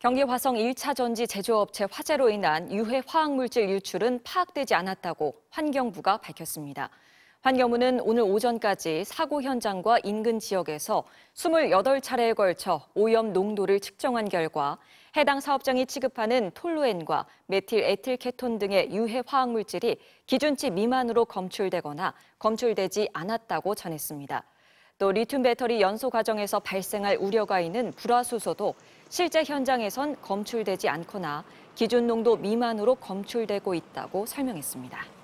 경기 화성 1차 전지 제조업체 화재로 인한 유해 화학물질 유출은 파악되지 않았다고 환경부가 밝혔습니다. 환경부는 오늘 오전까지 사고 현장과 인근 지역에서 28차례에 걸쳐 오염 농도를 측정한 결과 해당 사업장이 취급하는 톨루엔과 메틸 에틸케톤 등의 유해 화학물질이 기준치 미만으로 검출되거나 검출되지 않았다고 전했습니다. 또 리튬 배터리 연소 과정에서 발생할 우려가 있는 불화수소도 실제 현장에선 검출되지 않거나 기준 농도 미만으로 검출되고 있다고 설명했습니다.